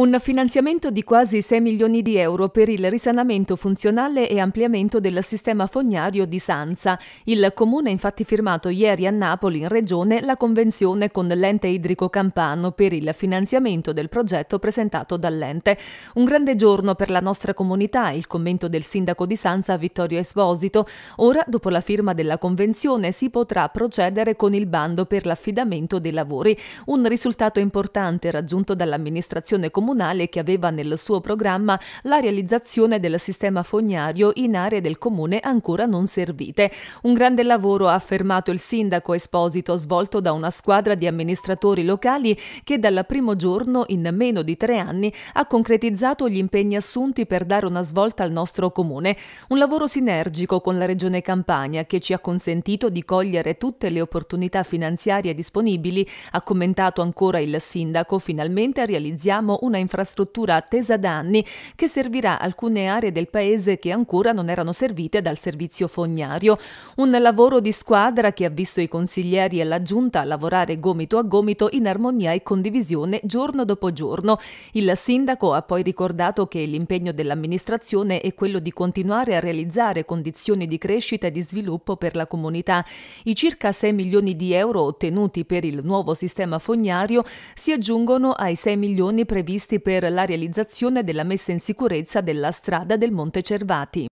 Un finanziamento di quasi 6 milioni di euro per il risanamento funzionale e ampliamento del sistema fognario di Sanza. Il comune ha infatti firmato ieri a Napoli in regione la convenzione con l'ente idrico campano per il finanziamento del progetto presentato dall'ente. Un grande giorno per la nostra comunità, il commento del sindaco di Sanza Vittorio Esposito. Ora, dopo la firma della convenzione, si potrà procedere con il bando per l'affidamento dei lavori. Un risultato importante raggiunto dall'amministrazione comunale comunale che aveva nel suo programma la realizzazione del sistema fognario in aree del comune ancora non servite. Un grande lavoro, ha affermato il sindaco Esposito, svolto da una squadra di amministratori locali che dal primo giorno, in meno di tre anni, ha concretizzato gli impegni assunti per dare una svolta al nostro comune. Un lavoro sinergico con la Regione Campania che ci ha consentito di cogliere tutte le opportunità finanziarie disponibili, ha commentato ancora il sindaco. Finalmente realizziamo un una infrastruttura attesa da anni che servirà alcune aree del paese che ancora non erano servite dal servizio fognario. Un lavoro di squadra che ha visto i consiglieri e la giunta lavorare gomito a gomito in armonia e condivisione giorno dopo giorno. Il sindaco ha poi ricordato che l'impegno dell'amministrazione è quello di continuare a realizzare condizioni di crescita e di sviluppo per la comunità. I circa 6 milioni di euro ottenuti per il nuovo sistema fognario si aggiungono ai 6 milioni previsti previsti per la realizzazione della messa in sicurezza della strada del Monte Cervati.